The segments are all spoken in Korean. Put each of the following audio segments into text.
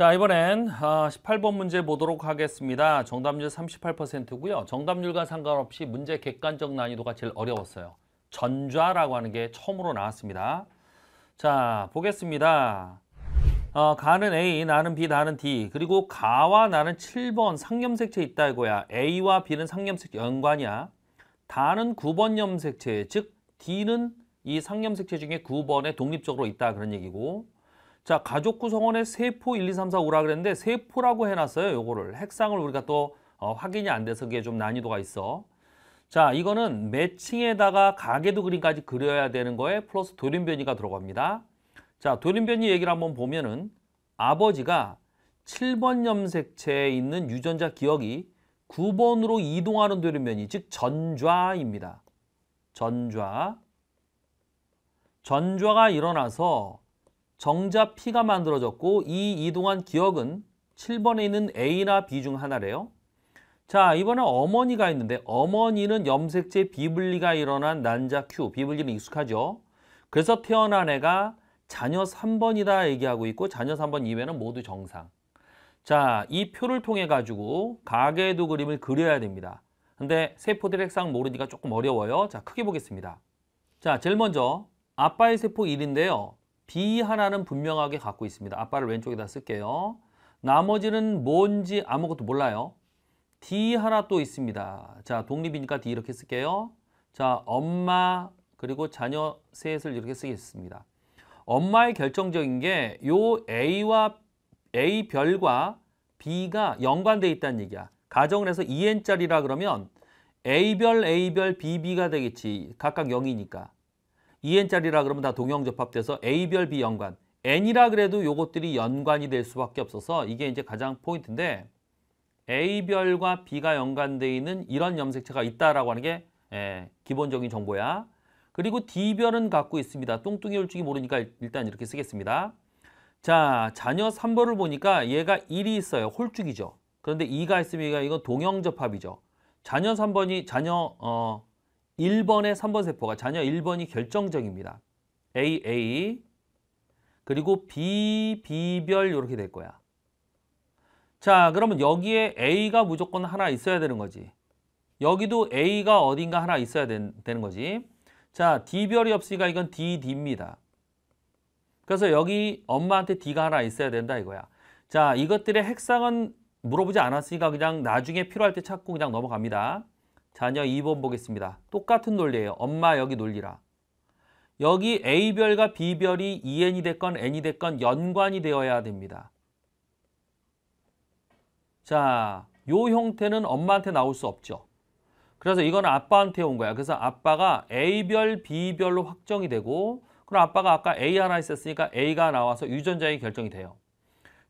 자 이번엔 18번 아, 문제 보도록 하겠습니다. 정답률 38%고요. 정답률과 상관없이 문제 객관적 난이도가 제일 어려웠어요. 전좌라고 하는 게 처음으로 나왔습니다. 자 보겠습니다. 어, 가는 A, 나는 B, 나는 D 그리고 가와 나는 7번 상염색체 있다 이거야. A와 B는 상염색체 연관이야. 다는 9번 염색체 즉 D는 이 상염색체 중에 9번에 독립적으로 있다 그런 얘기고 자, 가족 구성원의 세포 1, 2, 3, 4, 5라 그랬는데 세포라고 해놨어요. 요거를 핵상을 우리가 또 어, 확인이 안 돼서 그게 좀 난이도가 있어. 자, 이거는 매칭에다가 가계도 그림까지 그려야 되는 거에 플러스 돌연변이가 들어갑니다. 자, 돌연변이 얘기를 한번 보면은 아버지가 7번 염색체에 있는 유전자 기억이 9번으로 이동하는 돌연변이, 즉 전좌입니다. 전좌. 전좌가 일어나서 정자 P가 만들어졌고 이 이동한 기억은 7번에 있는 A나 B 중 하나래요. 자, 이번에 어머니가 있는데 어머니는 염색체 비블리가 일어난 난자 Q, 비블리는 익숙하죠. 그래서 태어난 애가 자녀 3번이다 얘기하고 있고 자녀 3번 이외는 모두 정상. 자, 이 표를 통해 가지고 가계도 그림을 그려야 됩니다. 근데 세포들 핵상 모르니까 조금 어려워요. 자, 크게 보겠습니다. 자, 제일 먼저 아빠의 세포 1인데요. B 하나는 분명하게 갖고 있습니다. 아빠를 왼쪽에다 쓸게요. 나머지는 뭔지 아무것도 몰라요. D 하나 또 있습니다. 자, 독립이니까 D 이렇게 쓸게요. 자, 엄마 그리고 자녀 셋을 이렇게 쓰겠습니다. 엄마의 결정적인 게 요 A와 A 별과 B가 연관돼 있다는 얘기야. 가정을 해서 2N짜리라 그러면 A별, A별, BB가 되겠지. 각각 0이니까. 2N짜리라 그러면 다 동형 접합돼서 A별 B연관 N이라 그래도 요것들이 연관이 될 수밖에 없어서 이게 이제 가장 포인트인데 A별과 B가 연관돼 있는 이런 염색체가 있다라고 하는 게 예, 기본적인 정보야. 그리고 D별은 갖고 있습니다. 뚱뚱이 울쭉이 모르니까 일단 이렇게 쓰겠습니다. 자, 자녀 3번을 보니까 얘가 1이 있어요. 홀쭉이죠. 그런데 2가 있으면 얘가 이건 동형접합이죠. 자녀 3번이 자녀 어, 1번의 3번 세포가 자녀 1번이 결정적입니다. AA 그리고 B, B별 이렇게 될 거야. 자 그러면 여기에 A가 무조건 하나 있어야 되는 거지. 여기도 A가 어딘가 하나 있어야 된, 되는 거지. 자 D별이 없으니까 이건 DD입니다. 그래서 여기 엄마한테 D가 하나 있어야 된다 이거야. 자 이것들의 핵상은 물어보지 않았으니까 그냥 나중에 필요할 때 찾고 그냥 넘어갑니다. 자녀 2번 보겠습니다. 똑같은 논리예요. 엄마 여기 논리라. 여기 A별과 B별이 2N이 됐건 N이 됐건 연관이 되어야 됩니다. 자, 요 형태는 엄마한테 나올 수 없죠. 그래서 이건 아빠한테 온 거야. 그래서 아빠가 A별, B별로 확정이 되고 그럼 아빠가 아까 A 하나 있었으니까 A가 나와서 유전자의 결정이 돼요.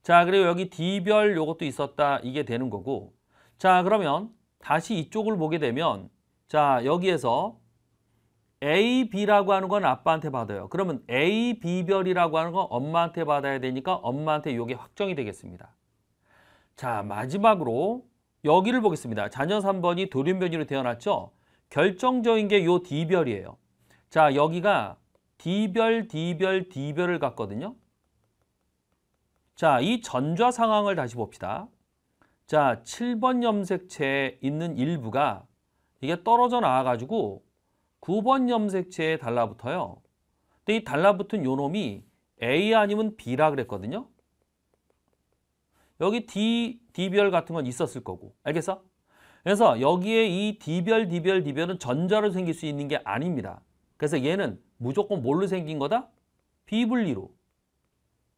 자, 그리고 여기 D별 요것도 있었다. 이게 되는 거고 자, 그러면 다시 이쪽을 보게 되면 자 여기에서 A, B라고 하는 건 아빠한테 받아요. 그러면 A, B별이라고 하는 건 엄마한테 받아야 되니까 엄마한테 이게 확정이 되겠습니다. 자 마지막으로 여기를 보겠습니다. 자녀 3번이 돌연변이로 태어났죠. 결정적인 게 요 D별이에요. 자 여기가 D별, D별, D별을 갖거든요. 자, 이전좌 상황을 다시 봅시다. 자, 7번 염색체에 있는 일부가 이게 떨어져 나와가지고 9번 염색체에 달라붙어요. 근데 이 달라붙은 요놈이 A 아니면 B라 그랬거든요. 여기 D, D별 같은 건 있었을 거고. 알겠어? 그래서 여기에 이 D별, D별, D별은 전자로 생길 수 있는 게 아닙니다. 그래서 얘는 무조건 뭘로 생긴 거다? 비분리로.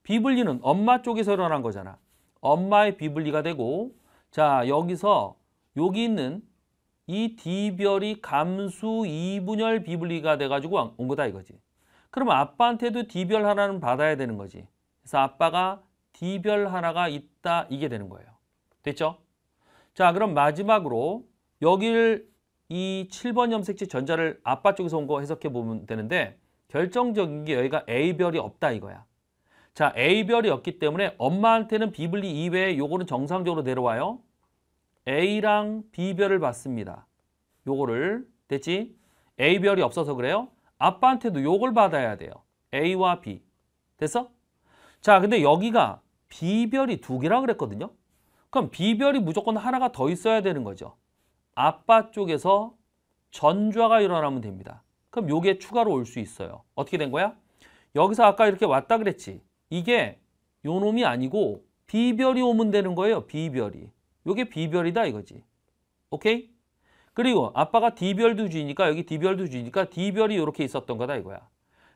비분리는 엄마 쪽에서 일어난 거잖아. 엄마의 비분리가 되고 자, 여기서 여기 있는 이 D별이 감수 이분열 비분리가 돼가지고 온 거다 이거지. 그럼 아빠한테도 D별 하나는 받아야 되는 거지. 그래서 아빠가 D별 하나가 있다 이게 되는 거예요. 됐죠? 자 그럼 마지막으로 여길 이 7번 염색체 전자를 아빠 쪽에서 온 거 해석해 보면 되는데 결정적인 게 여기가 A별이 없다 이거야. 자, A별이었기 때문에 엄마한테는 b 분리 이외에 요거는 정상적으로 내려와요. A랑 B별을 받습니다. 요거를 됐지? A별이 없어서 그래요. 아빠한테도 요걸 받아야 돼요. A와 B. 됐어? 자, 근데 여기가 B별이 두 개라 그랬거든요. 그럼 B별이 무조건 하나가 더 있어야 되는 거죠. 아빠 쪽에서 전좌가 일어나면 됩니다. 그럼 요게 추가로 올 수 있어요. 어떻게 된 거야? 여기서 아까 이렇게 왔다 그랬지. 이게 요 놈이 아니고 비별이 오면 되는 거예요. 비별이. 요게 비별이다 이거지. 오케이? 그리고 아빠가 D별도 주니까 여기 D별도 주니까 D별이 이렇게 있었던 거다 이거야.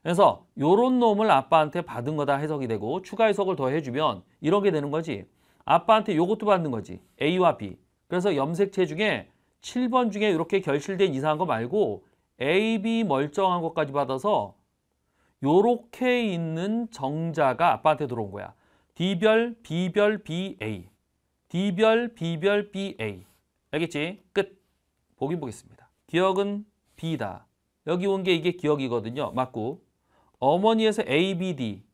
그래서 요런 놈을 아빠한테 받은 거다 해석이 되고 추가 해석을 더 해주면 이렇게 되는 거지. 아빠한테 요것도 받는 거지. A와 B. 그래서 염색체 중에 7번 중에 이렇게 결실된 이상한 거 말고 A, B 멀쩡한 것까지 받아서 요렇게 있는 정자가 아빠한테 들어온 거야. D별, B별, BA. D별, B별, BA. 알겠지? 끝. 보기 보겠습니다. 기억은 B다. 여기 온 게 이게 기억이거든요. 맞고. 어머니에서 ABD.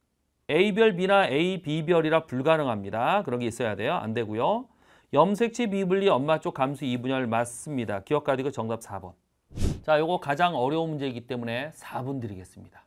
A별 B나 AB별이라 불가능합니다. 그런 게 있어야 돼요. 안 되고요. 염색체 비분리 엄마 쪽 감수 2분열 맞습니다. 기억까지 그 정답 4번. 자, 요거 가장 어려운 문제이기 때문에 4분 드리겠습니다.